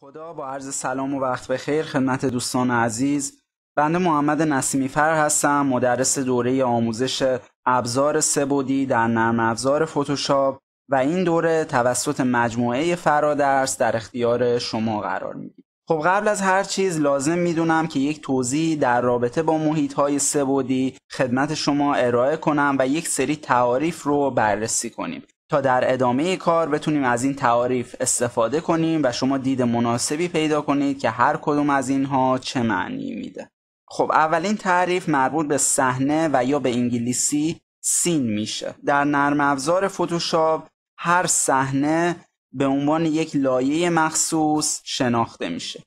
خدا با عرض سلام و وقت بخیر خدمت دوستان عزیز بنده محمد نسیمی فر هستم مدرس دوره آموزش ابزار سبودی در نرم افزار فتوشاپ و این دوره توسط مجموعه فرادرس در اختیار شما قرار میگیرد. خب قبل از هر چیز لازم میدونم که یک توضیح در رابطه با محیط های سبودی خدمت شما ارائه کنم و یک سری تعاریف رو بررسی کنیم تا در ادامه کار بتونیم از این تعاریف استفاده کنیم و شما دید مناسبی پیدا کنید که هر کدوم از اینها چه معنی میده خب اولین تعریف مربوط به صحنه و یا به انگلیسی سین میشه در نرم افزار فتوشاپ هر صحنه به عنوان یک لایه مخصوص شناخته میشه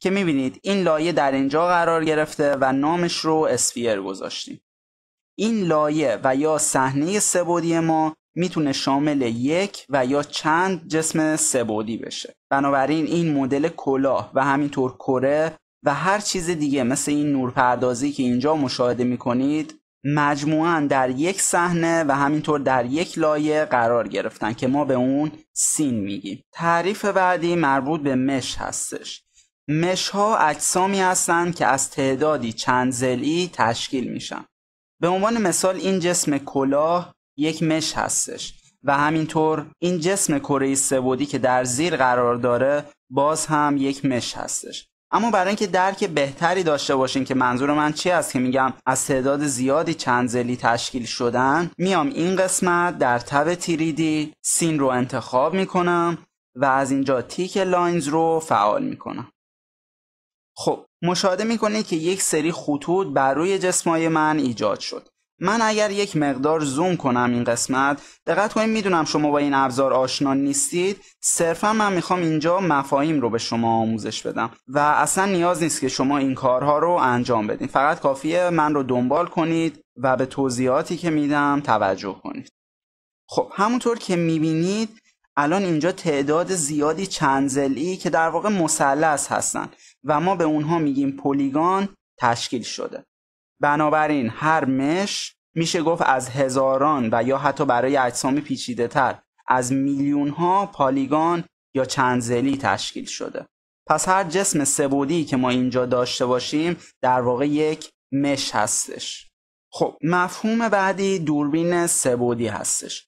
که میبینید این لایه در اینجا قرار گرفته و نامش رو اسفیر گذاشتیم این لایه و یا صحنه سبودی ما میتونه شامل یک و یا چند جسم سبودی بشه بنابراین این مدل کلاه و همینطور کره و هر چیز دیگه مثل این نورپردازی که اینجا مشاهده میکنید مجموعا در یک صحنه و همینطور در یک لایه قرار گرفتن که ما به اون سین میگیم تعریف بعدی مربوط به مش هستش مش ها اجسامی هستند که از تعدادی چند زلی تشکیل میشن به عنوان مثال این جسم کلاه یک مش هستش و همینطور این جسم کره سبودی که در زیر قرار داره باز هم یک مش هستش اما برای اینکه درک بهتری داشته باشین که منظور من چی است که میگم از تعداد زیادی چندزلی تشکیل شدن میام این قسمت در تب تیریدی سین رو انتخاب میکنم و از اینجا تیک لاینز رو فعال میکنم خب مشاهده میکنید که یک سری خطوط بر روی جسمای من ایجاد شد من اگر یک مقدار زوم کنم این قسمت دقت کنید میدونم شما با این ابزار آشنا نیستید صرفا من میخوام اینجا مفاهیم رو به شما آموزش بدم و اصلا نیاز نیست که شما این کارها رو انجام بدین فقط کافیه من رو دنبال کنید و به توضیحاتی که میدم توجه کنید خب همونطور که میبینید الان اینجا تعداد زیادی چندزلی که در واقع مثلث هستن و ما به اونها میگیم پلیگان تشکیل شده بنابراین هر مش میشه گفت از هزاران و یا حتی برای اجسام پیچیده تر از میلیون ها پالیگان یا چندزلی تشکیل شده پس هر جسم سبودی که ما اینجا داشته باشیم در واقع یک مش هستش خب مفهوم بعدی دوربین سبودی هستش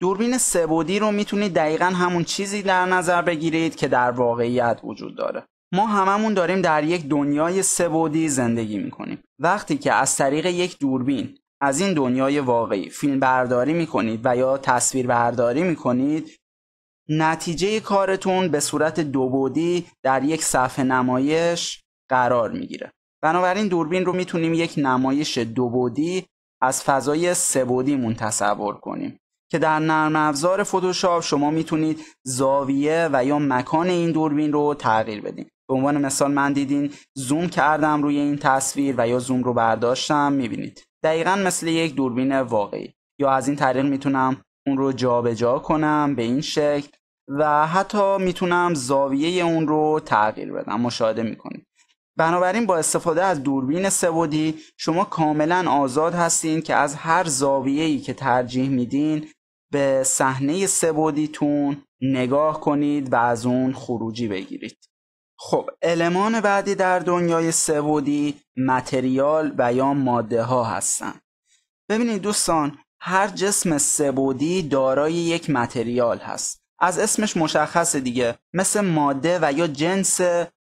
دوربین سبودی رو میتونید دقیقا همون چیزی در نظر بگیرید که در واقعیت وجود داره ما هممون داریم در یک دنیای سبودی زندگی میکنیم وقتی که از طریق یک دوربین از این دنیای واقعی فیلم برداری میکنید و یا تصویر برداری میکنید نتیجه کارتون به صورت دوبودی در یک صفحه نمایش قرار میگیره بنابراین دوربین رو میتونیم یک نمایش دوبودی از فضای سبودیمون تصور کنیم که در نرم افزار فتوشاپ شما میتونید زاویه و یا مکان این دوربین رو تغییر بدید. به عنوان مثال من دیدین زوم کردم روی این تصویر و یا زوم رو برداشتم میبینید دقیقا مثل یک دوربین واقعی یا از این طریق میتونم اون رو جابجا جا کنم به این شکل و حتی میتونم زاویه اون رو تغییر بدم مشاهده میکنید بنابراین با استفاده از دوربین سبودی شما کاملا آزاد هستین که از هر زاویه‌ای که ترجیح میدین به صحنه سبودیتون نگاه کنید و از اون خروجی بگیرید خب المان بعدی در دنیای سبودی متریال و یا ماده ها هستن ببینید دوستان هر جسم سبودی دارای یک متریال هست از اسمش مشخصه دیگه مثل ماده و یا جنس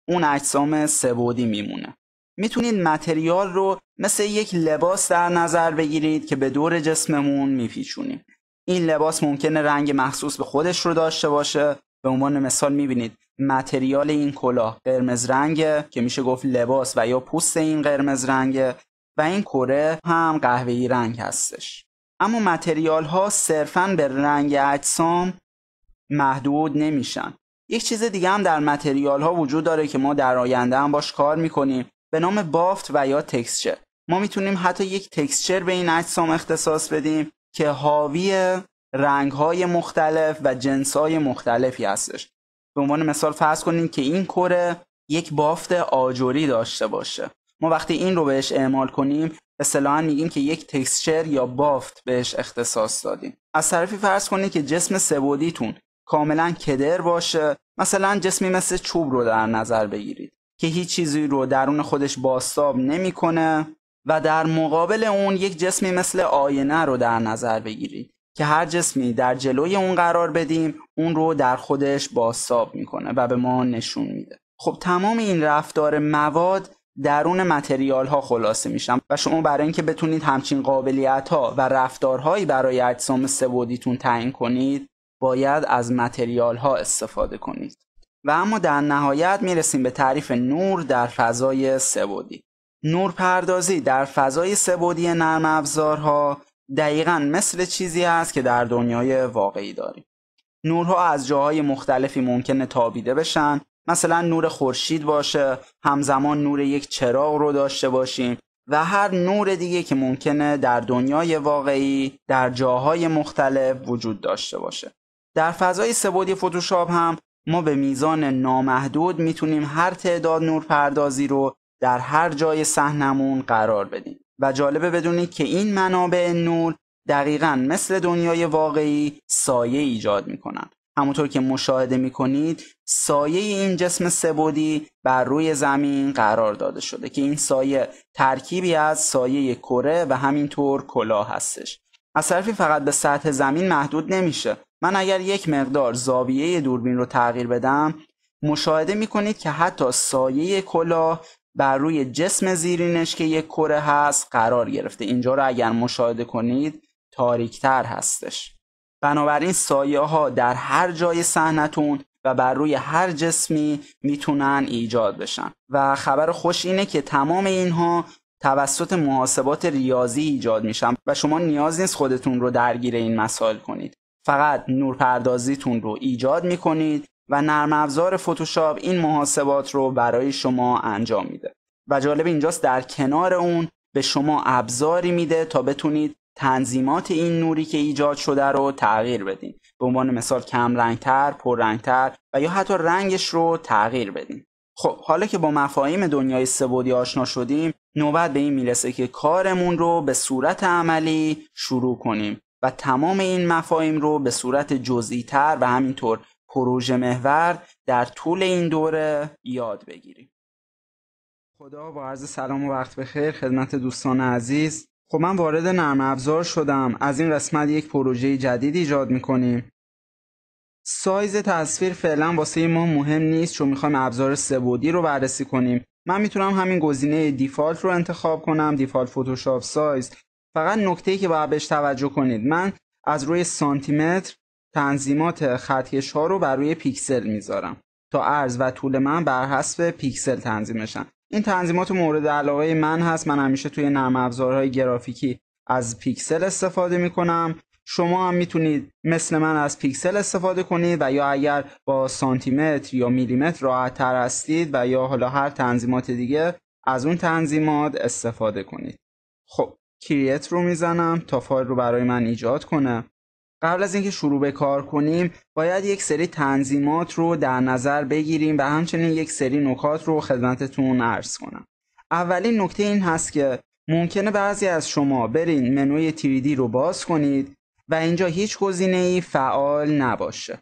اون اجسام سبودی میمونه میتونید متریال رو مثل یک لباس در نظر بگیرید که به دور جسممون میپیچونیم این لباس ممکنه رنگ مخصوص به خودش رو داشته باشه به عنوان مثال میبینید متریال این کلاه قرمز رنگه که میشه گفت لباس و یا پوست این قرمز رنگه و این کره هم قهوه‌ای رنگ هستش اما متریال ها صرفا به رنگ اجسام محدود نمیشن یک چیز دیگه هم در متریال ها وجود داره که ما در آینده هم باش کار میکنیم به نام بافت و یا تکسچر ما میتونیم حتی یک تکسچر به این اجسام اختصاص بدیم که حاوی رنگ های مختلف و جنس های مختلفی هستش به عنوان مثال فرض کنید که این کره یک بافت آجوری داشته باشه ما وقتی این رو بهش اعمال کنیم اصطلاحا میگیم که یک تکسچر یا بافت بهش اختصاص دادیم از طرفی فرض کنید که جسم سبودیتون کاملا کدر باشه مثلا جسمی مثل چوب رو در نظر بگیرید که هیچ چیزی رو درون خودش باستاب نمیکنه و در مقابل اون یک جسمی مثل آینه رو در نظر بگیرید که هر جسمی در جلوی اون قرار بدیم اون رو در خودش بازتاب میکنه و به ما نشون میده خب تمام این رفتار مواد درون متریال ها خلاصه میشن و شما برای اینکه بتونید همچین قابلیت ها و رفتارهایی برای اجسام سبودیتون تعیین کنید باید از متریال ها استفاده کنید و اما در نهایت میرسیم به تعریف نور در فضای سبودی نور پردازی در فضای سبودی نرم افزارها دقیقا مثل چیزی است که در دنیای واقعی داریم نورها از جاهای مختلفی ممکنه تابیده بشن مثلا نور خورشید باشه همزمان نور یک چراغ رو داشته باشیم و هر نور دیگه که ممکنه در دنیای واقعی در جاهای مختلف وجود داشته باشه در فضای سبودی فتوشاپ هم ما به میزان نامحدود میتونیم هر تعداد نور پردازی رو در هر جای صحنمون قرار بدیم و جالبه بدونید که این منابع نور دقیقا مثل دنیای واقعی سایه ایجاد میکنن همونطور که مشاهده کنید سایه این جسم سبودی بر روی زمین قرار داده شده که این سایه ترکیبی از سایه کره و همینطور کلاه هستش از طرفی فقط به سطح زمین محدود نمیشه من اگر یک مقدار زاویه دوربین رو تغییر بدم مشاهده کنید که حتی سایه کلاه بر روی جسم زیرینش که یک کره هست قرار گرفته اینجا رو اگر مشاهده کنید تاریکتر هستش بنابراین سایه ها در هر جای صحنتون و بر روی هر جسمی میتونن ایجاد بشن و خبر خوش اینه که تمام اینها توسط محاسبات ریاضی ایجاد میشن و شما نیاز نیست خودتون رو درگیر این مسائل کنید فقط نورپردازیتون رو ایجاد میکنید و نرم افزار فتوشاپ این محاسبات رو برای شما انجام میده و جالب اینجاست در کنار اون به شما ابزاری میده تا بتونید تنظیمات این نوری که ایجاد شده رو تغییر بدین به عنوان مثال کم رنگتر، پر رنگتر و یا حتی رنگش رو تغییر بدین خب حالا که با مفاهیم دنیای سبودی آشنا شدیم نوبت به این میرسه که کارمون رو به صورت عملی شروع کنیم و تمام این مفاهیم رو به صورت جزئی تر و همینطور پروژه محور در طول این دوره یاد بگیریم خدا با عرض سلام و وقت بخیر خدمت دوستان عزیز خب من وارد نرم افزار شدم از این قسمت یک پروژه جدید ایجاد میکنیم سایز تصویر فعلا واسه ما مهم نیست چون میخوایم ابزار سبودی رو بررسی کنیم من میتونم همین گزینه دیفالت رو انتخاب کنم دیفالت فتوشاپ سایز فقط نکته که باید بهش توجه کنید من از روی سانتیمتر تنظیمات خطکش ها رو بر روی پیکسل میذارم تا عرض و طول من بر حسب پیکسل تنظیمشن این تنظیمات مورد علاقه من هست من همیشه توی نرم افزارهای گرافیکی از پیکسل استفاده میکنم شما هم میتونید مثل من از پیکسل استفاده کنید و یا اگر با سانتی متر یا میلیمتر راحت تر هستید و یا حالا هر تنظیمات دیگه از اون تنظیمات استفاده کنید خب کریت رو میزنم تا فایل رو برای من ایجاد کنه قبل از اینکه شروع به کار کنیم باید یک سری تنظیمات رو در نظر بگیریم و همچنین یک سری نکات رو خدمتتون عرض کنم اولین نکته این هست که ممکنه بعضی از شما برین منوی 3D رو باز کنید و اینجا هیچ گزینه ای فعال نباشه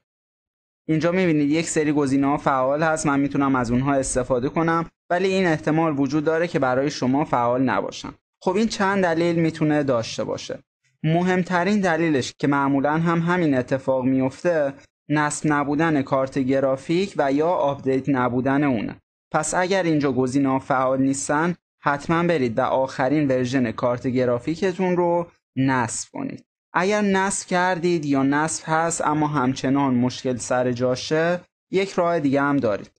اینجا میبینید یک سری گزینه ها فعال هست من میتونم از اونها استفاده کنم ولی این احتمال وجود داره که برای شما فعال نباشن خب این چند دلیل میتونه داشته باشه مهمترین دلیلش که معمولا هم همین اتفاق میفته نصب نبودن کارت گرافیک و یا آپدیت نبودن اونه پس اگر اینجا گزینه فعال نیستن حتما برید و آخرین ورژن کارت گرافیکتون رو نصب کنید اگر نصب کردید یا نصب هست اما همچنان مشکل سر جاشه یک راه دیگه هم دارید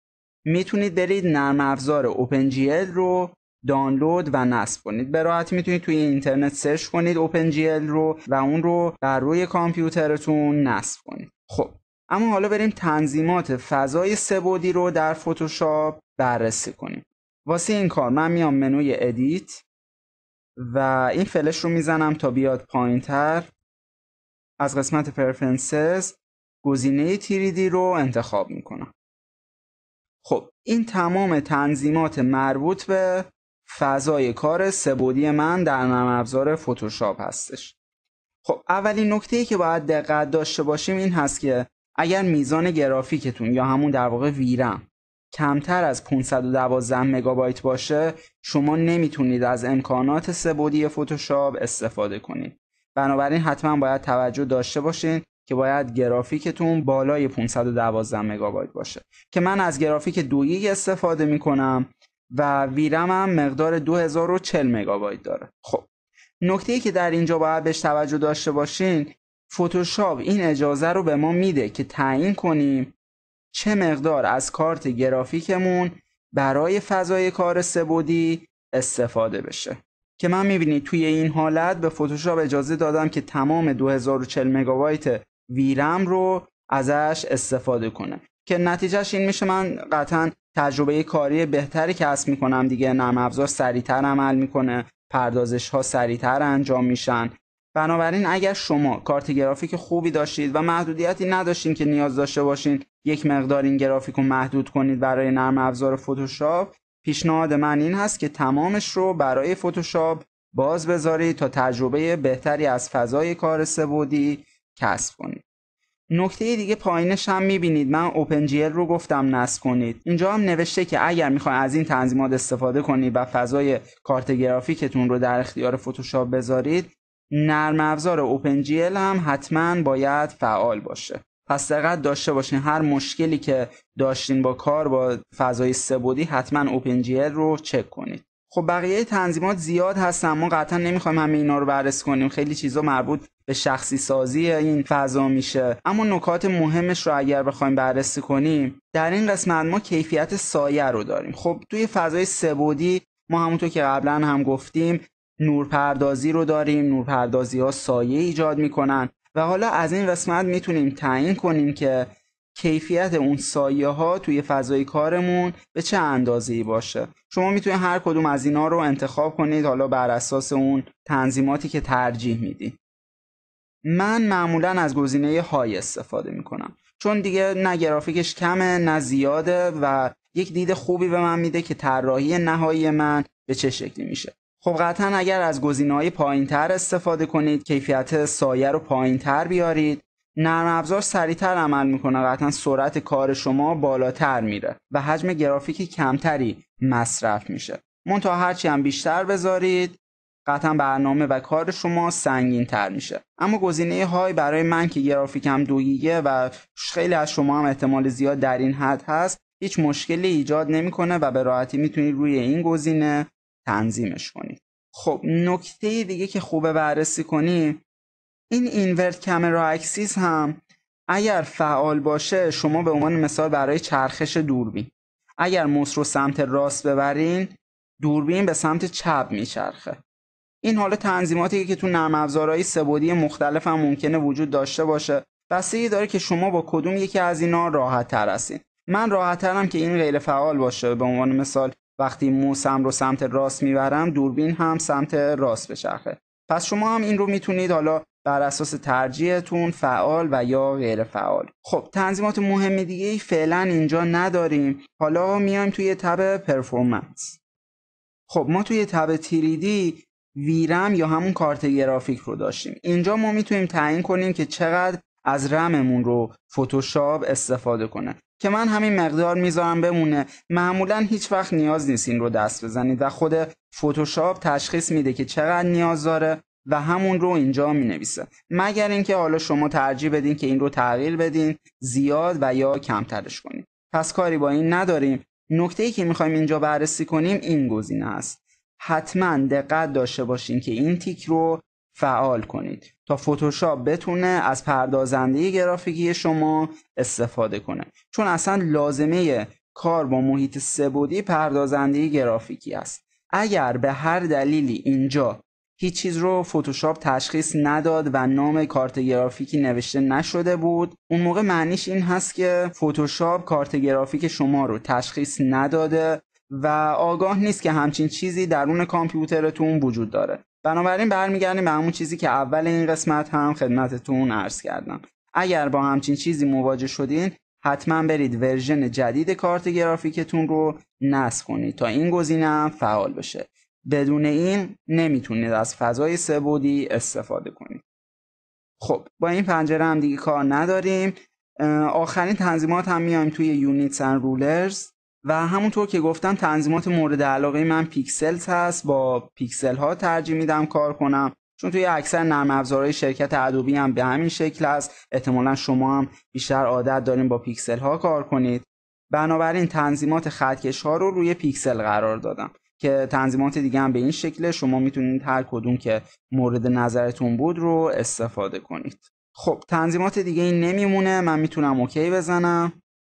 میتونید برید نرم افزار OpenGL رو دانلود و نصب کنید به راحتی میتونید توی اینترنت سرچ کنید اوپن رو و اون رو بر روی کامپیوترتون نصب کنید خب اما حالا بریم تنظیمات فضای سبودی رو در فتوشاپ بررسی کنیم واسه این کار من میام منوی ادیت و این فلش رو میزنم تا بیاد پایین تر از قسمت پرفرنسز گزینه تیریدی رو انتخاب میکنم خب این تمام تنظیمات مربوط به فضای کار سبودی من در نرم افزار فتوشاپ هستش خب اولین نکته که باید دقت داشته باشیم این هست که اگر میزان گرافیکتون یا همون در واقع ویرم کمتر از 512 مگابایت باشه شما نمیتونید از امکانات سبودی فتوشاپ استفاده کنید بنابراین حتما باید توجه داشته باشین که باید گرافیکتون بالای 512 مگابایت باشه که من از گرافیک دویی استفاده میکنم و ویرم هم مقدار 2040 مگابایت داره خب نکته ای که در اینجا باید بهش توجه داشته باشین فتوشاپ این اجازه رو به ما میده که تعیین کنیم چه مقدار از کارت گرافیکمون برای فضای کار سبودی استفاده بشه که من میبینید توی این حالت به فتوشاپ اجازه دادم که تمام 2040 مگابایت ویرم رو ازش استفاده کنه که نتیجهش این میشه من قطعا تجربه کاری بهتری کسب میکنم دیگه نرم افزار سریعتر عمل میکنه پردازش ها سریعتر انجام میشن بنابراین اگر شما کارت گرافیک خوبی داشتید و محدودیتی نداشتین که نیاز داشته باشین یک مقدار این گرافیک رو محدود کنید برای نرم افزار فتوشاپ پیشنهاد من این هست که تمامش رو برای فتوشاپ باز بذارید تا تجربه بهتری از فضای کار سبودی کسب کنید نکته دیگه پایینش هم میبینید من OpenGL رو گفتم نصب کنید اینجا هم نوشته که اگر میخواید از این تنظیمات استفاده کنید و فضای کارت گرافیکتون رو در اختیار فتوشاپ بذارید نرم افزار هم حتما باید فعال باشه پس دقت داشته باشین هر مشکلی که داشتین با کار با فضای سبودی حتما OpenGL رو چک کنید خب بقیه تنظیمات زیاد هستن ما قطعا نمیخوایم همه اینا رو بررسی کنیم خیلی چیزا مربوط به شخصی سازی این فضا میشه اما نکات مهمش رو اگر بخوایم بررسی کنیم در این قسمت ما کیفیت سایه رو داریم خب توی فضای سبودی ما همونطور که قبلا هم گفتیم نورپردازی رو داریم نورپردازی ها سایه ایجاد میکنن و حالا از این قسمت میتونیم تعیین کنیم که کیفیت اون سایه ها توی فضای کارمون به چه اندازه‌ای باشه شما میتونید هر کدوم از اینا رو انتخاب کنید حالا بر اساس اون تنظیماتی که ترجیح میدید من معمولا از گزینه های استفاده میکنم چون دیگه نه گرافیکش کمه نه زیاده و یک دید خوبی به من میده که طراحی نهایی من به چه شکلی میشه خب قطعا اگر از گزینه های پایین تر استفاده کنید کیفیت سایه رو پایین تر بیارید نرم افزار سریعتر عمل میکنه قطعا سرعت کار شما بالاتر میره و حجم گرافیک کمتری مصرف میشه منتها هرچی هم بیشتر بذارید قطعا برنامه و کار شما سنگین تر میشه اما گزینه های برای من که گرافیکم دو و خیلی از شما هم احتمال زیاد در این حد هست هیچ مشکلی ایجاد نمیکنه و به راحتی میتونید روی این گزینه تنظیمش کنید خب نکته دیگه که خوبه بررسی کنیم این اینورت کامرا اکسیس هم اگر فعال باشه شما به عنوان مثال برای چرخش دوربین اگر موس رو سمت راست ببرین دوربین به سمت چپ میچرخه این حالا تنظیماتی که تو نرم افزارهای سبودی مختلف هم ممکنه وجود داشته باشه بستگی داره که شما با کدوم یکی از اینا راحت تر هستین من راحت ترم که این غیر فعال باشه به عنوان مثال وقتی موسم رو سمت راست میبرم دوربین هم سمت راست بچرخه پس شما هم این رو میتونید حالا بر اساس ترجیحتون فعال و یا غیر فعال خب تنظیمات مهم دیگه ای فعلا اینجا نداریم حالا میایم توی تب پرفورمنس خب ما توی تب تیریدی ویرم یا همون کارت گرافیک رو داشتیم اینجا ما میتونیم تعیین کنیم که چقدر از رممون رو فتوشاپ استفاده کنه که من همین مقدار میذارم بمونه معمولا هیچ وقت نیاز نیست این رو دست بزنید و خود فتوشاپ تشخیص میده که چقدر نیاز داره و همون رو اینجا می نویسه مگر اینکه حالا شما ترجیح بدین که این رو تغییر بدین زیاد و یا کمترش کنین پس کاری با این نداریم نکته ای که میخوایم اینجا بررسی کنیم این گزینه است حتما دقت داشته باشین که این تیک رو فعال کنید تا فتوشاپ بتونه از پردازنده گرافیکی شما استفاده کنه چون اصلا لازمه کار با محیط سبودی پردازنده گرافیکی است اگر به هر دلیلی اینجا هیچ چیز رو فتوشاپ تشخیص نداد و نام کارت گرافیکی نوشته نشده بود اون موقع معنیش این هست که فتوشاپ کارت گرافیک شما رو تشخیص نداده و آگاه نیست که همچین چیزی درون کامپیوترتون وجود داره بنابراین برمیگردیم به همون چیزی که اول این قسمت هم خدمتتون عرض کردم اگر با همچین چیزی مواجه شدین حتما برید ورژن جدید کارت گرافیکتون رو نصب کنید تا این گزینه فعال بشه بدون این نمیتونید از فضای سبودی استفاده کنید خب با این پنجره هم دیگه کار نداریم آخرین تنظیمات هم میایم توی یونیتس اند رولرز و همونطور که گفتم تنظیمات مورد علاقه من پیکسلز هست با پیکسل ها ترجیح میدم کار کنم چون توی اکثر نرم افزارهای شرکت ادوبی هم به همین شکل است احتمالا شما هم بیشتر عادت داریم با پیکسل ها کار کنید بنابراین تنظیمات خطکش ها رو روی پیکسل قرار دادم که تنظیمات دیگه هم به این شکله شما میتونید هر کدوم که مورد نظرتون بود رو استفاده کنید خب تنظیمات دیگه این نمیمونه من میتونم اوکی بزنم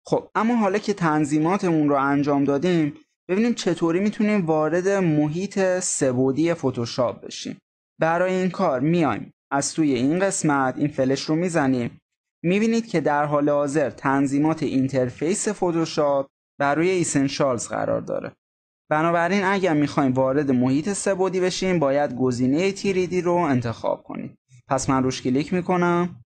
خب اما حالا که تنظیماتمون رو انجام دادیم ببینیم چطوری میتونیم وارد محیط سبودی فتوشاپ بشیم برای این کار میایم از توی این قسمت این فلش رو میزنیم میبینید که در حال حاضر تنظیمات اینترفیس فتوشاپ برای ایسنشالز قرار داره بنابراین اگر میخوایم وارد محیط سبودی بشیم باید گزینه تیریدی رو انتخاب کنیم پس من روش کلیک میکنم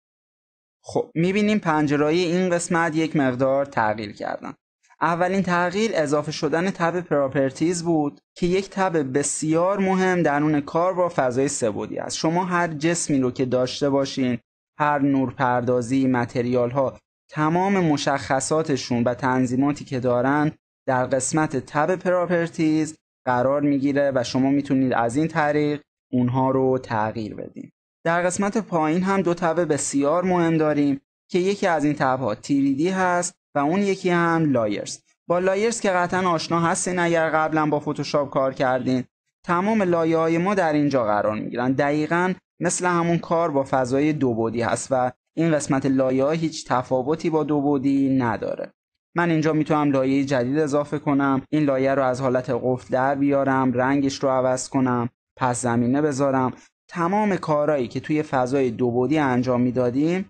خب میبینیم پنجرهای این قسمت یک مقدار تغییر کردن اولین تغییر اضافه شدن تب پراپرتیز بود که یک تب بسیار مهم درون کار با فضای سبودی است شما هر جسمی رو که داشته باشین هر نورپردازی متریال ها تمام مشخصاتشون و تنظیماتی که دارن در قسمت تب پراپرتیز قرار میگیره و شما میتونید از این طریق اونها رو تغییر بدیم در قسمت پایین هم دو تب بسیار مهم داریم که یکی از این تبها تیریدی هست و اون یکی هم لایرز با لایرز که قطعا آشنا هستین اگر قبلا با فتوشاپ کار کردین تمام لایه های ما در اینجا قرار میگیرن دقیقا مثل همون کار با فضای دو بودی هست و این قسمت لایه ها هیچ تفاوتی با دو بودی نداره من اینجا میتونم لایه جدید اضافه کنم این لایه رو از حالت قفل در بیارم رنگش رو عوض کنم پس زمینه بذارم تمام کارهایی که توی فضای دو بودی انجام میدادیم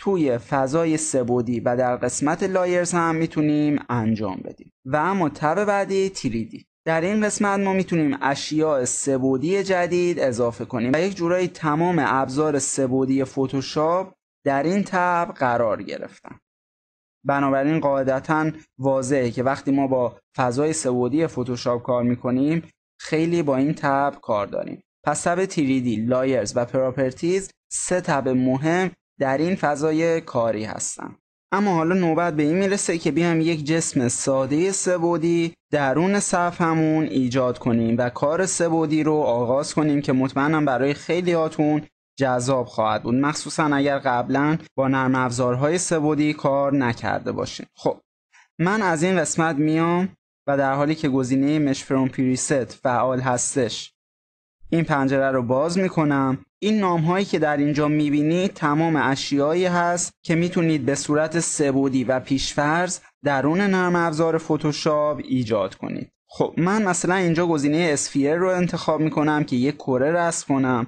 توی فضای سه بودی و در قسمت لایرز هم میتونیم انجام بدیم و اما تب بعدی تیریدی در این قسمت ما میتونیم اشیاء سبودی جدید اضافه کنیم و یک جورایی تمام ابزار سبودی فتوشاپ در این تب قرار گرفتن بنابراین قاعدتا واضحه که وقتی ما با فضای سبودی فتوشاپ کار میکنیم خیلی با این تب کار داریم پس تب تیریدی، لایرز و پراپرتیز سه تب مهم در این فضای کاری هستن اما حالا نوبت به این میرسه که بیام یک جسم ساده سبودی درون صف همون ایجاد کنیم و کار سبودی رو آغاز کنیم که مطمئنم برای خیلی هاتون جذاب خواهد بود مخصوصا اگر قبلا با نرم افزارهای سبودی کار نکرده باشین خب من از این قسمت میام و در حالی که گزینه مش پریست فعال هستش این پنجره رو باز میکنم این نام هایی که در اینجا میبینید تمام اشیایی هست که میتونید به صورت سبودی و پیشفرز درون نرم افزار فتوشاپ ایجاد کنید خب من مثلا اینجا گزینه اسفیر رو انتخاب میکنم که یک کره رسم کنم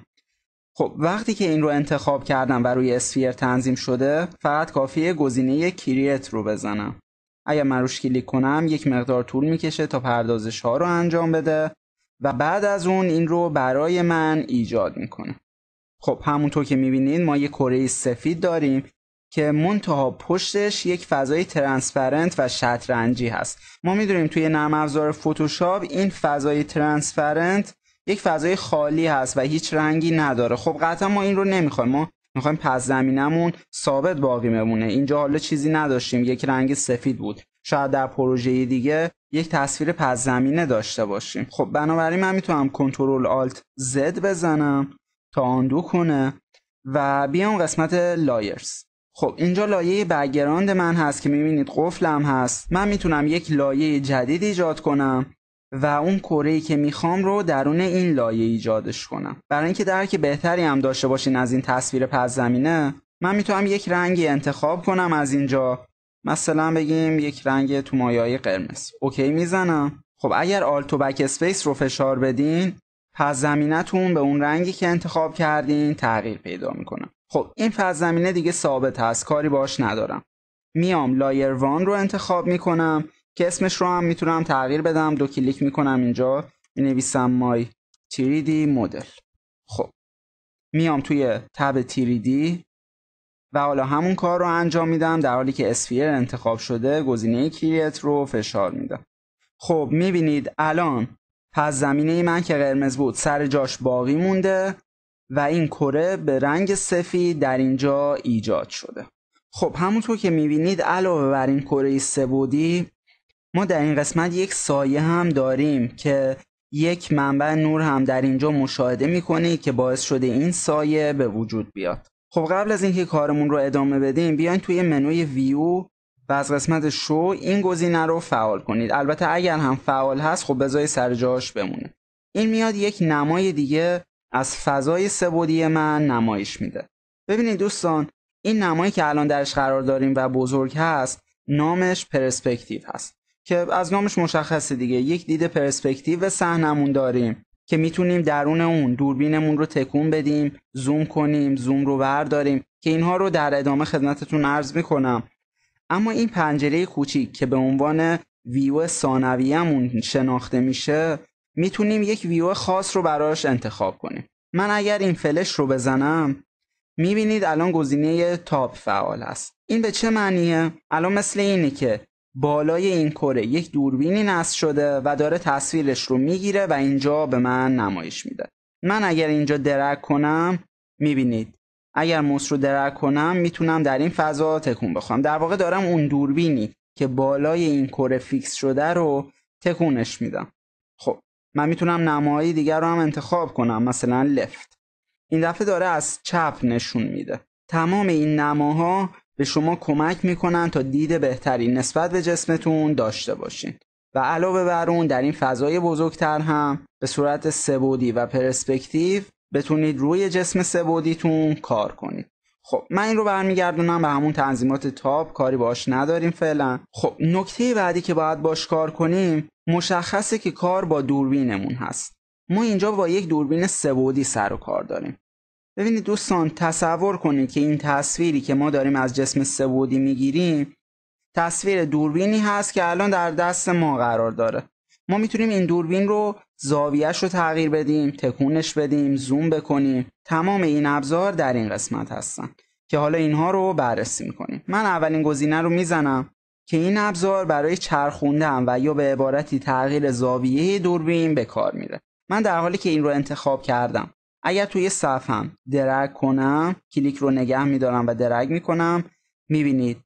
خب وقتی که این رو انتخاب کردم و روی اسفیر تنظیم شده فقط کافیه گزینه کریت رو بزنم اگر من روش کلیک کنم یک مقدار طول میکشه تا پردازش ها رو انجام بده و بعد از اون این رو برای من ایجاد میکنه خب همونطور که میبینید ما یک کره سفید داریم که منتها پشتش یک فضای ترانسپرنت و شطرنجی هست ما میدونیم توی نرم افزار فتوشاپ این فضای ترانسپرنت یک فضای خالی هست و هیچ رنگی نداره خب قطعا ما این رو نمیخوایم ما میخوایم پس زمینمون ثابت باقی بمونه اینجا حالا چیزی نداشتیم یک رنگ سفید بود شاید در پروژه دیگه یک تصویر پس زمینه داشته باشیم خب بنابراین من میتونم کنترل آلت زد بزنم تا آندو کنه و بیام قسمت لایرز خب اینجا لایه بگراند من هست که میبینید قفلم هست من میتونم یک لایه جدید ایجاد کنم و اون کره ای که میخوام رو درون این لایه ایجادش کنم برای اینکه درک بهتری هم داشته باشین از این تصویر پس زمینه من میتونم یک رنگی انتخاب کنم از اینجا مثلا بگیم یک رنگ تو مایه قرمز اوکی میزنم خب اگر آلتو و بک رو فشار بدین پس تون به اون رنگی که انتخاب کردین تغییر پیدا میکنه خب این پس زمینه دیگه ثابت هست کاری باش ندارم میام لایر وان رو انتخاب میکنم که اسمش رو هم میتونم تغییر بدم دو کلیک میکنم اینجا نویسم مای 3 مدل خب میام توی تب 3 و حالا همون کار رو انجام میدم در حالی که اسفیر انتخاب شده گزینه کریت رو فشار میدم خب میبینید الان پس زمینه من که قرمز بود سر جاش باقی مونده و این کره به رنگ سفید در اینجا ایجاد شده خب همونطور که میبینید علاوه بر این کره سبودی ما در این قسمت یک سایه هم داریم که یک منبع نور هم در اینجا مشاهده میکنید که باعث شده این سایه به وجود بیاد خب قبل از اینکه کارمون رو ادامه بدیم بیاین توی منوی ویو و از قسمت شو این گزینه رو فعال کنید البته اگر هم فعال هست خب بذاری سر جاش بمونه این میاد یک نمای دیگه از فضای سبودی من نمایش میده ببینید دوستان این نمایی که الان درش قرار داریم و بزرگ هست نامش پرسپکتیو هست که از نامش مشخصه دیگه یک دید پرسپکتیو صحنمون داریم که میتونیم درون اون دوربینمون رو تکون بدیم زوم کنیم زوم رو برداریم که اینها رو در ادامه خدمتتون عرض میکنم اما این پنجره کوچیک که به عنوان ویو ثانویه‌مون شناخته میشه میتونیم یک ویو خاص رو براش انتخاب کنیم من اگر این فلش رو بزنم میبینید الان گزینه تاپ فعال است این به چه معنیه الان مثل اینه که بالای این کره یک دوربینی نصب شده و داره تصویرش رو میگیره و اینجا به من نمایش میده من اگر اینجا درک کنم میبینید اگر موس رو درک کنم میتونم در این فضا تکون بخوام در واقع دارم اون دوربینی که بالای این کره فیکس شده رو تکونش میدم خب من میتونم نمایی دیگر رو هم انتخاب کنم مثلا لفت این دفعه داره از چپ نشون میده تمام این نماها به شما کمک میکنن تا دید بهتری نسبت به جسمتون داشته باشین و علاوه بر اون در این فضای بزرگتر هم به صورت سبودی و پرسپکتیو بتونید روی جسم سبودیتون کار کنید خب من این رو برمیگردونم به همون تنظیمات تاپ کاری باش نداریم فعلا خب نکته بعدی که باید باش کار کنیم مشخصه که کار با دوربینمون هست ما اینجا با یک دوربین سبودی سر و کار داریم ببینید دوستان تصور کنید که این تصویری که ما داریم از جسم سبودی میگیریم تصویر دوربینی هست که الان در دست ما قرار داره ما میتونیم این دوربین رو زاویهش رو تغییر بدیم تکونش بدیم زوم بکنیم تمام این ابزار در این قسمت هستن که حالا اینها رو بررسی میکنیم من اولین گزینه رو میزنم که این ابزار برای چرخوندن و یا به عبارتی تغییر زاویه دوربین به کار میره من در حالی که این رو انتخاب کردم اگر توی صفحم درگ کنم کلیک رو نگه میدارم و درگ میکنم میبینید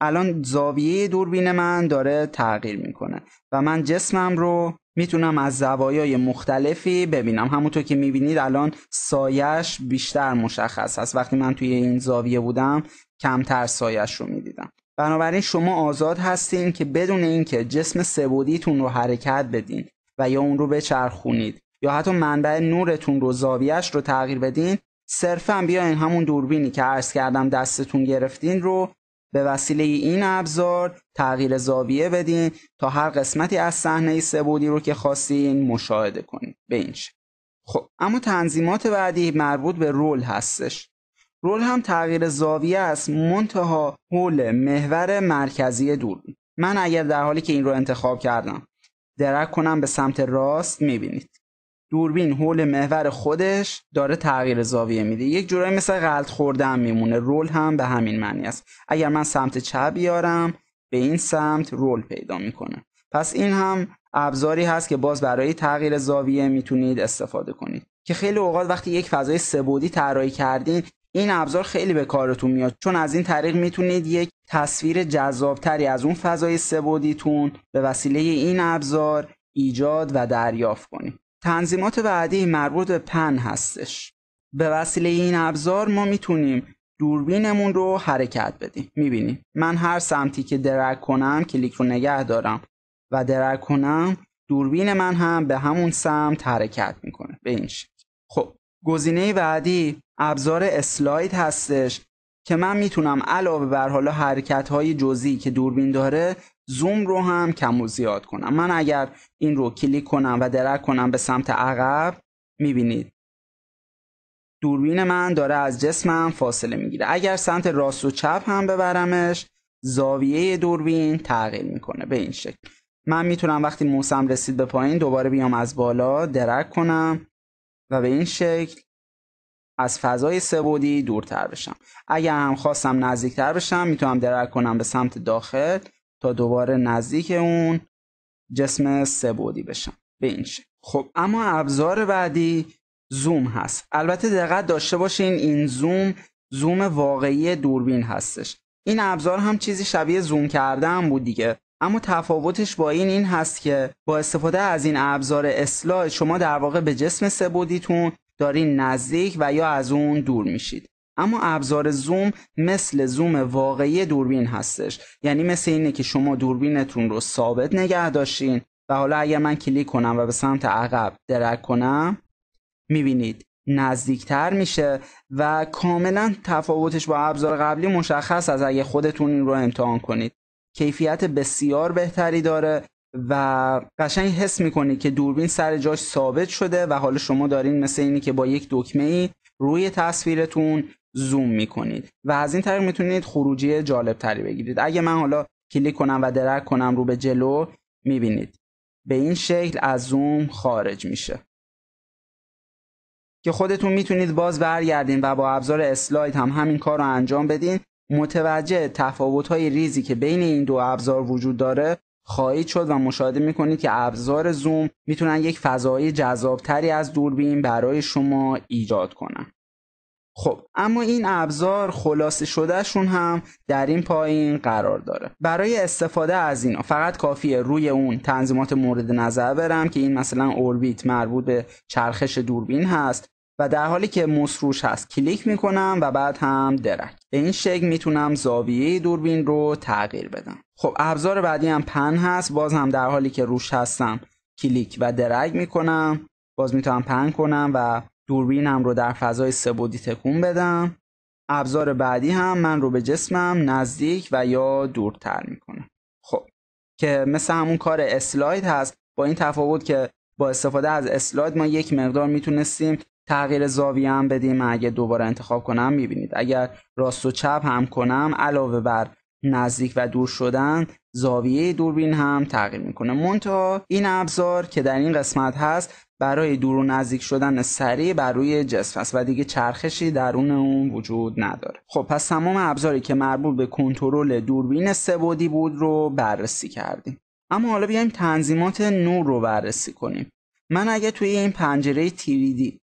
الان زاویه دوربین من داره تغییر میکنه و من جسمم رو میتونم از زوایای مختلفی ببینم همونطور که میبینید الان سایش بیشتر مشخص هست وقتی من توی این زاویه بودم کمتر سایش رو میدیدم بنابراین شما آزاد هستین که بدون اینکه جسم سبودیتون رو حرکت بدین و یا اون رو بچرخونید یا حتی منبع نورتون رو زاویهش رو تغییر بدین صرفا بیاین همون دوربینی که عرض کردم دستتون گرفتین رو به وسیله این ابزار تغییر زاویه بدین تا هر قسمتی از صحنه سبودی رو که خواستین مشاهده کنین به این خب اما تنظیمات بعدی مربوط به رول هستش رول هم تغییر زاویه است منتها حول محور مرکزی دوربین من اگر در حالی که این رو انتخاب کردم درک کنم به سمت راست میبینید دوربین حول محور خودش داره تغییر زاویه میده یک جورایی مثل غلط خوردن میمونه رول هم به همین معنی است اگر من سمت چپ بیارم به این سمت رول پیدا میکنه پس این هم ابزاری هست که باز برای تغییر زاویه میتونید استفاده کنید که خیلی اوقات وقتی یک فضای سبودی طراحی کردین این ابزار خیلی به کارتون میاد چون از این طریق میتونید یک تصویر جذابتری از اون فضای سبودیتون به وسیله این ابزار ایجاد و دریافت کنید تنظیمات بعدی مربوط به پن هستش به وسیله این ابزار ما میتونیم دوربینمون رو حرکت بدیم میبینیم من هر سمتی که درک کنم کلیک رو نگه دارم و درک کنم دوربین من هم به همون سمت حرکت میکنه به این شکل خب گزینه بعدی ابزار اسلاید هستش که من میتونم علاوه بر حالا حرکت های جزئی که دوربین داره زوم رو هم کم و زیاد کنم من اگر این رو کلیک کنم و درک کنم به سمت عقب میبینید دوربین من داره از جسمم فاصله میگیره اگر سمت راست و چپ هم ببرمش زاویه دوربین تغییر میکنه به این شکل من میتونم وقتی موسم رسید به پایین دوباره بیام از بالا درک کنم و به این شکل از فضای سبودی دورتر بشم اگر هم خواستم نزدیکتر بشم میتونم درک کنم به سمت داخل تا دوباره نزدیک اون جسم سه بودی بشن به این شکل خب اما ابزار بعدی زوم هست البته دقت داشته باشین این زوم زوم واقعی دوربین هستش این ابزار هم چیزی شبیه زوم کرده هم بود دیگه اما تفاوتش با این این هست که با استفاده از این ابزار اصلاح شما در واقع به جسم سبودیتون دارین نزدیک و یا از اون دور میشید اما ابزار زوم مثل زوم واقعی دوربین هستش یعنی مثل اینه که شما دوربینتون رو ثابت نگه داشتین و حالا اگر من کلیک کنم و به سمت عقب درک کنم میبینید نزدیکتر میشه و کاملا تفاوتش با ابزار قبلی مشخص از اگه خودتون این رو امتحان کنید کیفیت بسیار بهتری داره و قشنگ حس میکنید که دوربین سر جاش ثابت شده و حالا شما دارین مثل اینی که با یک دکمه ای روی تصویرتون زوم میکنید و از این طریق میتونید خروجی جالب تری بگیرید اگه من حالا کلیک کنم و درک کنم رو به جلو میبینید به این شکل از زوم خارج میشه که خودتون میتونید باز برگردین و با ابزار اسلاید هم همین کار رو انجام بدین متوجه تفاوت های ریزی که بین این دو ابزار وجود داره خواهید شد و مشاهده میکنید که ابزار زوم میتونن یک فضای جذابتری از دوربین برای شما ایجاد کنن خب اما این ابزار خلاصه شدهشون هم در این پایین قرار داره برای استفاده از اینا فقط کافیه روی اون تنظیمات مورد نظر برم که این مثلا اوربیت مربوط به چرخش دوربین هست و در حالی که موس روش هست کلیک میکنم و بعد هم درک به این شکل میتونم زاویه دوربین رو تغییر بدم خب ابزار بعدی هم پن هست باز هم در حالی که روش هستم کلیک و درک میکنم باز میتونم پن کنم و دوربینم رو در فضای سبودی تکون بدم ابزار بعدی هم من رو به جسمم نزدیک و یا دورتر میکنه خب که مثل همون کار اسلاید هست با این تفاوت که با استفاده از اسلاید ما یک مقدار میتونستیم تغییر زاویه هم بدیم اگه دوباره انتخاب کنم میبینید اگر راست و چپ هم کنم علاوه بر نزدیک و دور شدن زاویه دوربین هم تغییر میکنه منتها این ابزار که در این قسمت هست برای دور و نزدیک شدن سریع بر روی جسم است و دیگه چرخشی درون اون وجود نداره خب پس تمام ابزاری که مربوط به کنترل دوربین سبودی بود رو بررسی کردیم اما حالا بیایم تنظیمات نور رو بررسی کنیم من اگه توی این پنجره تیریدی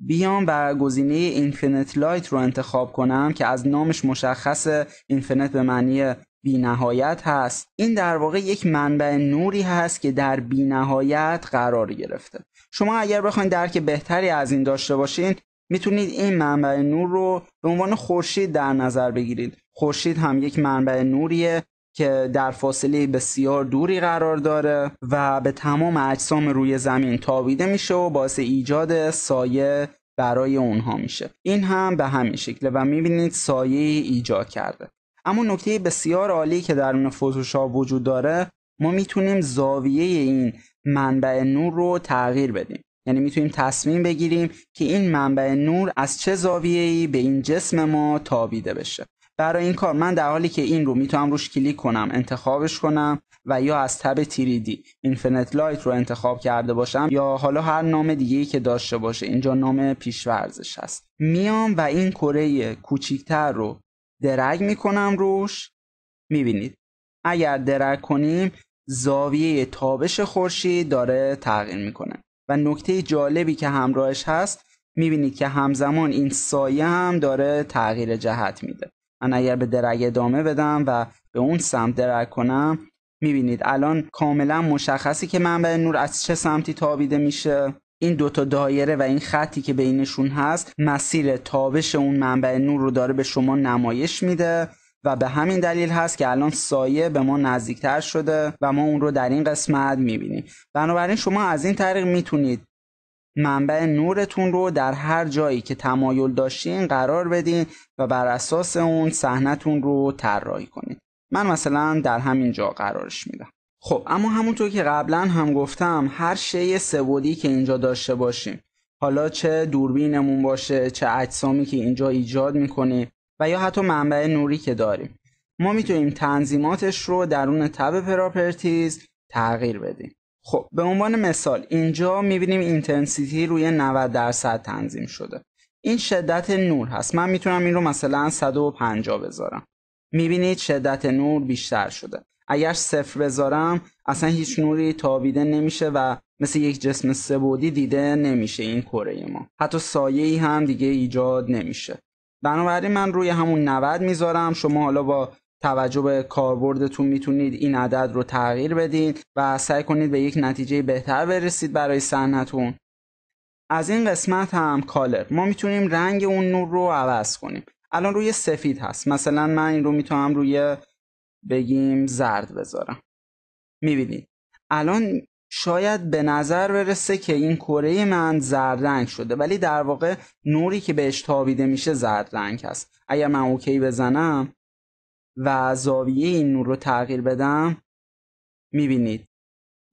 بیام و گزینه اینفینیت لایت رو انتخاب کنم که از نامش مشخص اینفینیت به معنی بی نهایت هست این در واقع یک منبع نوری هست که در بی نهایت قرار گرفته شما اگر بخواید درک بهتری از این داشته باشین میتونید این منبع نور رو به عنوان خورشید در نظر بگیرید خورشید هم یک منبع نوریه که در فاصله بسیار دوری قرار داره و به تمام اجسام روی زمین تابیده میشه و باعث ایجاد سایه برای اونها میشه این هم به همین شکله و میبینید سایه ایجاد کرده اما نکته بسیار عالی که در درون فتوشاپ وجود داره ما میتونیم زاویه این منبع نور رو تغییر بدیم یعنی میتونیم تصمیم بگیریم که این منبع نور از چه ای به این جسم ما تابیده بشه برای این کار من در حالی که این رو میتونم روش کلیک کنم انتخابش کنم و یا از تب تیریدی اینفینیت لایت رو انتخاب کرده باشم یا حالا هر نام دیگه که داشته باشه اینجا نام پیشورزش هست میام و این کره کوچیکتر رو درگ میکنم روش میبینید اگر درگ کنیم زاویه تابش خورشید داره تغییر میکنه و نکته جالبی که همراهش هست میبینید که همزمان این سایه هم داره تغییر جهت میده من اگر به درگ ادامه بدم و به اون سمت درگ کنم میبینید الان کاملا مشخصی که منبع نور از چه سمتی تابیده میشه این دوتا دایره و این خطی که بینشون هست مسیر تابش اون منبع نور رو داره به شما نمایش میده و به همین دلیل هست که الان سایه به ما نزدیکتر شده و ما اون رو در این قسمت میبینیم بنابراین شما از این طریق میتونید منبع نورتون رو در هر جایی که تمایل داشتین قرار بدین و بر اساس اون صحنتون رو طراحی کنید من مثلا در همین جا قرارش میدم خب اما همونطور که قبلا هم گفتم هر شی سبودی که اینجا داشته باشیم حالا چه دوربینمون باشه چه اجسامی که اینجا ایجاد میکنیم و یا حتی منبع نوری که داریم ما میتونیم تنظیماتش رو درون تب پراپرتیز تغییر بدیم خب به عنوان مثال اینجا میبینیم اینتنسیتی روی 90 درصد تنظیم شده این شدت نور هست من میتونم این رو مثلا 150 بذارم میبینید شدت نور بیشتر شده اگر صفر بذارم اصلا هیچ نوری تابیده نمیشه و مثل یک جسم سبودی دیده نمیشه این کره ما حتی سایه ای هم دیگه ایجاد نمیشه بنابراین من روی همون 90 میذارم شما حالا با توجه به کاربردتون میتونید این عدد رو تغییر بدید و سعی کنید به یک نتیجه بهتر برسید برای سنتون از این قسمت هم کالر ما میتونیم رنگ اون نور رو عوض کنیم الان روی سفید هست مثلا من این رو میتونم روی بگیم زرد بذارم میبینید الان شاید به نظر برسه که این کره من زرد رنگ شده ولی در واقع نوری که بهش تابیده میشه زرد رنگ هست اگر من اوکی بزنم و زاویه این نور رو تغییر بدم میبینید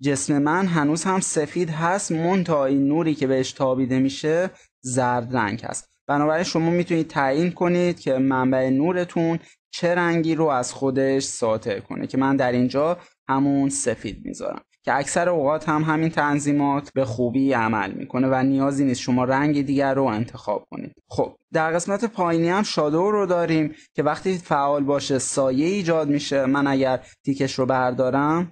جسم من هنوز هم سفید هست مونتا این نوری که بهش تابیده میشه زرد رنگ هست بنابراین شما میتونید تعیین کنید که منبع نورتون چه رنگی رو از خودش ساطع کنه که من در اینجا همون سفید میذارم که اکثر اوقات هم همین تنظیمات به خوبی عمل میکنه و نیازی نیست شما رنگ دیگر رو انتخاب کنید خب در قسمت پایینی هم شادو رو داریم که وقتی فعال باشه سایه ایجاد میشه من اگر تیکش رو بردارم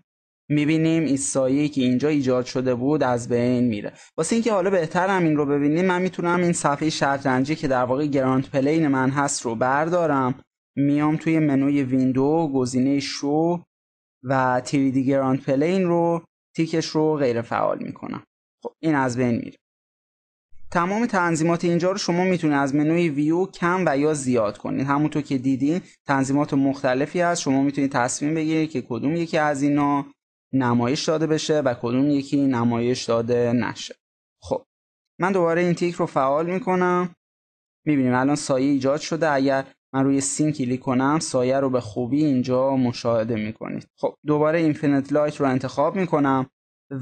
میبینیم این سایه که اینجا ایجاد شده بود از بین میره واسه اینکه حالا بهترم این رو ببینیم من میتونم این صفحه شطرنجی که در واقع گراند پلین من هست رو بردارم میام توی منوی ویندو گزینه شو و تریدی گراند پلین رو تیکش رو غیر فعال میکنم خب این از بین میره تمام تنظیمات اینجا رو شما میتونید از منوی ویو کم و یا زیاد کنید همونطور که دیدین تنظیمات مختلفی هست شما میتونید تصمیم بگیرید که کدوم یکی از اینا نمایش داده بشه و کدوم یکی نمایش داده نشه خب من دوباره این تیک رو فعال میکنم میبینیم الان سایه ایجاد شده اگر من روی سین کلیک کنم سایه رو به خوبی اینجا مشاهده میکنید خب دوباره اینفینیت لایت رو انتخاب میکنم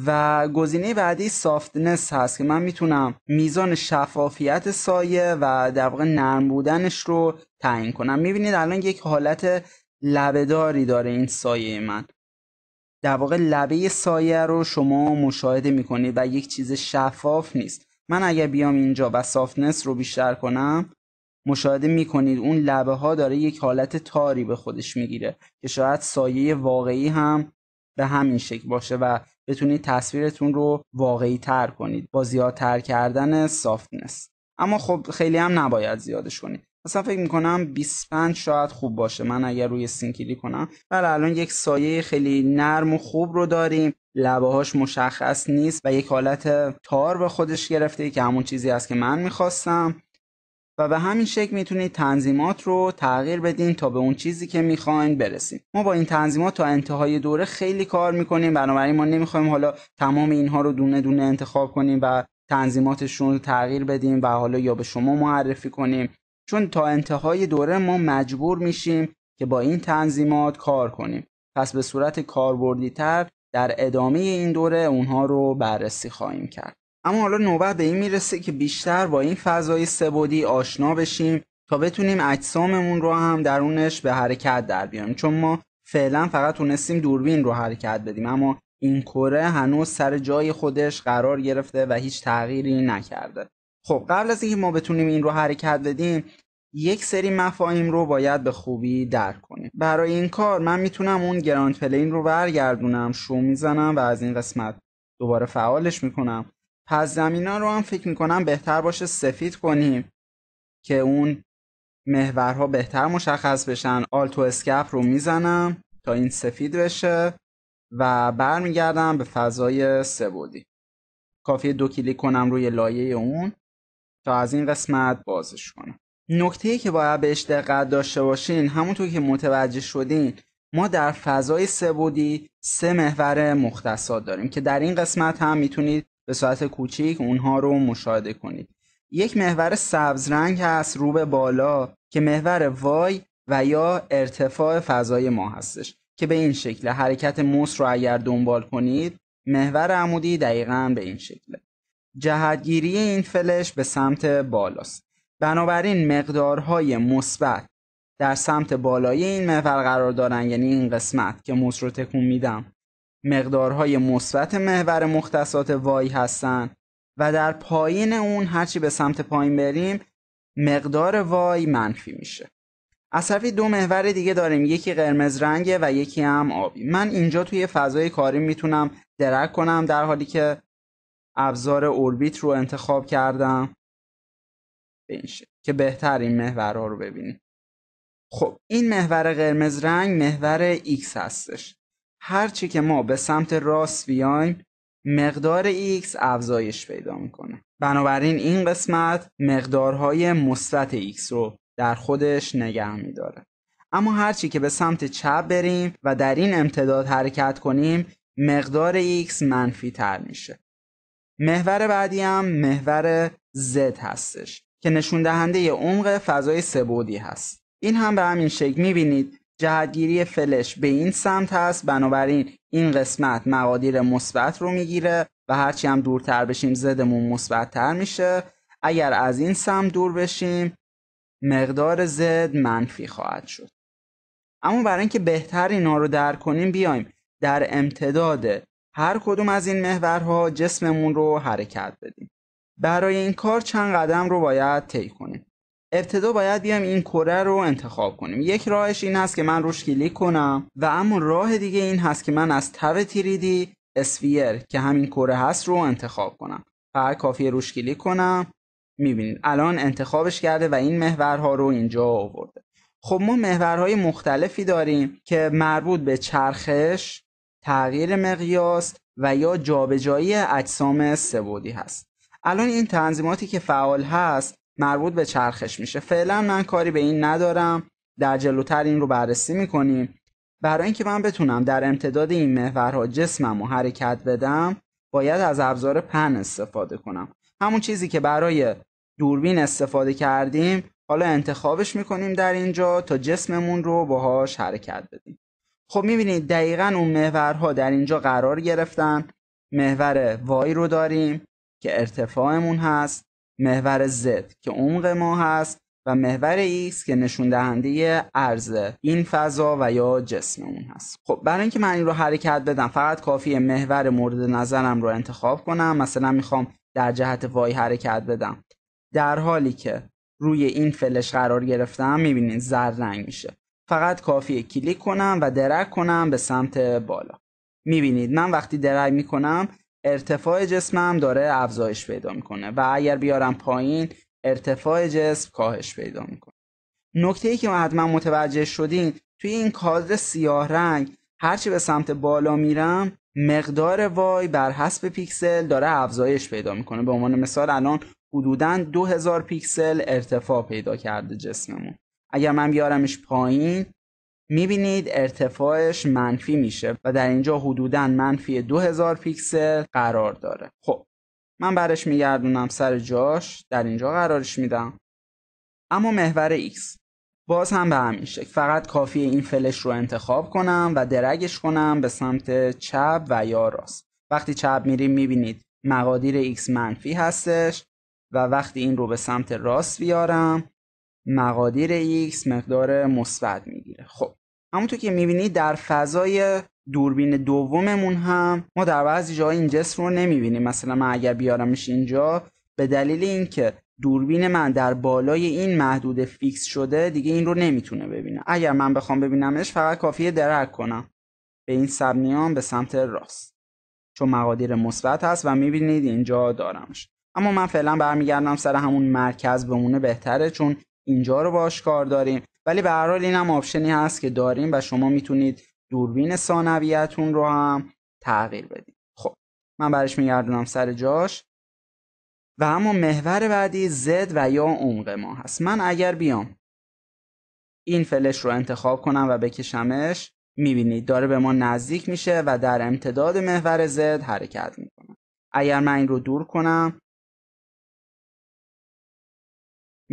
و گزینه بعدی سافتنس هست که من میتونم میزان شفافیت سایه و در واقع نرم بودنش رو تعیین کنم میبینید الان یک حالت لبهداری داره این سایه من در واقع لبه سایه رو شما مشاهده میکنید و یک چیز شفاف نیست من اگر بیام اینجا و سافتنس رو بیشتر کنم مشاهده میکنید اون لبه ها داره یک حالت تاری به خودش میگیره که شاید سایه واقعی هم به همین شکل باشه و بتونید تصویرتون رو واقعی تر کنید با زیادتر کردن سافتنس اما خب خیلی هم نباید زیادش کنید مثلا فکر میکنم 25 شاید خوب باشه من اگر روی سینکیلی کنم بله الان یک سایه خیلی نرم و خوب رو داریم لبه هاش مشخص نیست و یک حالت تار به خودش گرفته که همون چیزی است که من میخواستم و به همین شکل میتونید تنظیمات رو تغییر بدین تا به اون چیزی که میخواین برسید. ما با این تنظیمات تا انتهای دوره خیلی کار میکنیم بنابراین ما نمیخوایم حالا تمام اینها رو دونه دونه انتخاب کنیم و تنظیماتشون رو تغییر بدیم و حالا یا به شما معرفی کنیم چون تا انتهای دوره ما مجبور میشیم که با این تنظیمات کار کنیم پس به صورت تر در ادامه این دوره اونها رو بررسی خواهیم کرد اما حالا نوبت به این میرسه که بیشتر با این فضای سبودی آشنا بشیم تا بتونیم اجساممون رو هم درونش به حرکت در بیاریم چون ما فعلا فقط تونستیم دوربین رو حرکت بدیم اما این کره هنوز سر جای خودش قرار گرفته و هیچ تغییری نکرده خب قبل از اینکه ما بتونیم این رو حرکت بدیم یک سری مفاهیم رو باید به خوبی درک کنیم برای این کار من میتونم اون گراند پلین رو برگردونم شو میزنم و از این قسمت دوباره فعالش میکنم پس ها رو هم فکر میکنم بهتر باشه سفید کنیم که اون محورها بهتر مشخص بشن آلتو و اسکپ رو میزنم تا این سفید بشه و برمیگردم به فضای سبودی کافی دو کلیک کنم روی لایه اون تا از این قسمت بازش کنم نکته که باید بهش دقت داشته باشین همونطور که متوجه شدین ما در فضای سبودی سه محور مختصات داریم که در این قسمت هم میتونید به ساعت کوچیک اونها رو مشاهده کنید یک محور سبز رنگ هست رو به بالا که محور وای و یا ارتفاع فضای ما هستش که به این شکل حرکت موس رو اگر دنبال کنید محور عمودی دقیقا به این شکله جهتگیری این فلش به سمت بالاست بنابراین مقدارهای مثبت در سمت بالای این محور قرار دارن یعنی این قسمت که موس رو تکون میدم مقدارهای مثبت محور مختصات وای هستند و در پایین اون هرچی به سمت پایین بریم مقدار وای منفی میشه از طرفی دو محور دیگه داریم یکی قرمز رنگه و یکی هم آبی من اینجا توی فضای کاری میتونم درک کنم در حالی که ابزار اوربیت رو انتخاب کردم به که بهترین محورها رو ببینیم خب این محور قرمز رنگ محور X هستش هرچی که ما به سمت راست بیایم مقدار x افزایش پیدا میکنه بنابراین این قسمت مقدارهای مثبت x رو در خودش نگه میداره اما هرچی که به سمت چپ بریم و در این امتداد حرکت کنیم مقدار x منفی تر میشه محور بعدی هم محور z هستش که نشون دهنده عمق فضای سبودی هست این هم به همین شکل میبینید جهتگیری فلش به این سمت هست بنابراین این قسمت مقادیر مثبت رو میگیره و هرچی هم دورتر بشیم زدمون مثبتتر میشه اگر از این سمت دور بشیم مقدار زد منفی خواهد شد اما برای اینکه بهتر اینا رو درک کنیم بیایم در امتداد هر کدوم از این محورها جسممون رو حرکت بدیم برای این کار چند قدم رو باید طی کنیم ابتدا باید بیام این کره رو انتخاب کنیم یک راهش این هست که من روش کلیک کنم و اما راه دیگه این هست که من از تب تیریدی اسفیر که همین کره هست رو انتخاب کنم فقط کافی روش کلیک کنم میبینید الان انتخابش کرده و این محورها رو اینجا آورده خب ما محورهای مختلفی داریم که مربوط به چرخش تغییر مقیاس و یا جابجایی اجسام سبودی هست الان این تنظیماتی که فعال هست مربوط به چرخش میشه فعلا من کاری به این ندارم در جلوتر این رو بررسی میکنیم برای اینکه من بتونم در امتداد این محورها جسمم و حرکت بدم باید از ابزار پن استفاده کنم همون چیزی که برای دوربین استفاده کردیم حالا انتخابش میکنیم در اینجا تا جسممون رو باهاش حرکت بدیم خب میبینید دقیقا اون محورها در اینجا قرار گرفتن محور وای رو داریم که ارتفاعمون هست محور Z که عمق ما هست و محور X که نشون دهنده ارز این فضا و یا جسم اون هست خب برای اینکه من این رو حرکت بدم فقط کافیه محور مورد نظرم رو انتخاب کنم مثلا میخوام در جهت وای حرکت بدم در حالی که روی این فلش قرار گرفتم میبینید زرد رنگ میشه فقط کافیه کلیک کنم و درک کنم به سمت بالا میبینید من وقتی درک میکنم ارتفاع جسمم داره افزایش پیدا میکنه و اگر بیارم پایین ارتفاع جسم کاهش پیدا میکنه نکته ای که حتما متوجه شدین توی این کادر سیاه رنگ هرچی به سمت بالا میرم مقدار وای بر حسب پیکسل داره افزایش پیدا میکنه به عنوان مثال الان حدودا 2000 پیکسل ارتفاع پیدا کرده جسممون اگر من بیارمش پایین میبینید ارتفاعش منفی میشه و در اینجا حدودا منفی 2000 پیکسل قرار داره خب من برش میگردونم سر جاش در اینجا قرارش میدم اما محور X باز هم به همین شکل فقط کافی این فلش رو انتخاب کنم و درگش کنم به سمت چپ و یا راست وقتی چپ میریم میبینید مقادیر X منفی هستش و وقتی این رو به سمت راست بیارم مقادیر X مقدار مثبت میگیره خب همونطور که میبینید در فضای دوربین دوممون هم ما در بعضی جاها این جسم رو نمیبینیم مثلا من اگر بیارمش اینجا به دلیل اینکه دوربین من در بالای این محدود فیکس شده دیگه این رو نمیتونه ببینه اگر من بخوام ببینمش فقط کافیه درک کنم به این سبنیان به سمت راست چون مقادیر مثبت هست و میبینید اینجا دارمش اما من فعلا برمیگردم سر همون مرکز بمونه بهتره چون اینجا رو باش کار داریم ولی به هر حال این هم آپشنی هست که داریم و شما میتونید دوربین ثانویتون رو هم تغییر بدید خب من برش میگردونم سر جاش و اما محور بعدی زد و یا عمق ما هست من اگر بیام این فلش رو انتخاب کنم و بکشمش میبینید داره به ما نزدیک میشه و در امتداد محور زد حرکت میکنه اگر من این رو دور کنم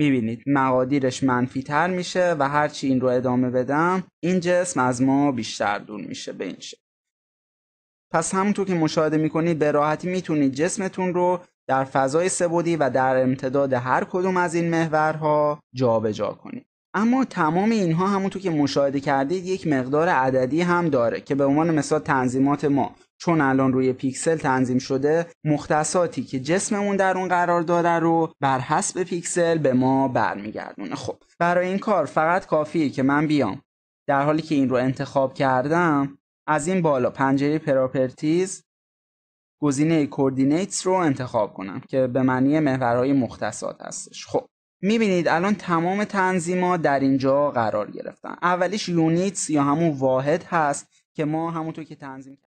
میبینید مقادیرش منفی تر میشه و هرچی این رو ادامه بدم این جسم از ما بیشتر دور میشه به این شکل پس همونطور که مشاهده میکنید به راحتی میتونید جسمتون رو در فضای سبودی و در امتداد هر کدوم از این محورها جابجا کنید اما تمام اینها همونطور که مشاهده کردید یک مقدار عددی هم داره که به عنوان مثال تنظیمات ما چون الان روی پیکسل تنظیم شده مختصاتی که جسممون در اون قرار داره رو بر حسب پیکسل به ما برمیگردونه خب برای این کار فقط کافیه که من بیام در حالی که این رو انتخاب کردم از این بالا پنجره پراپرتیز گزینه کوردینیتس رو انتخاب کنم که به معنی محورهای مختصات هستش خب میبینید الان تمام تنظیما در اینجا قرار گرفتن اولیش یونیتس یا همون واحد هست که ما همونطور که تنظیم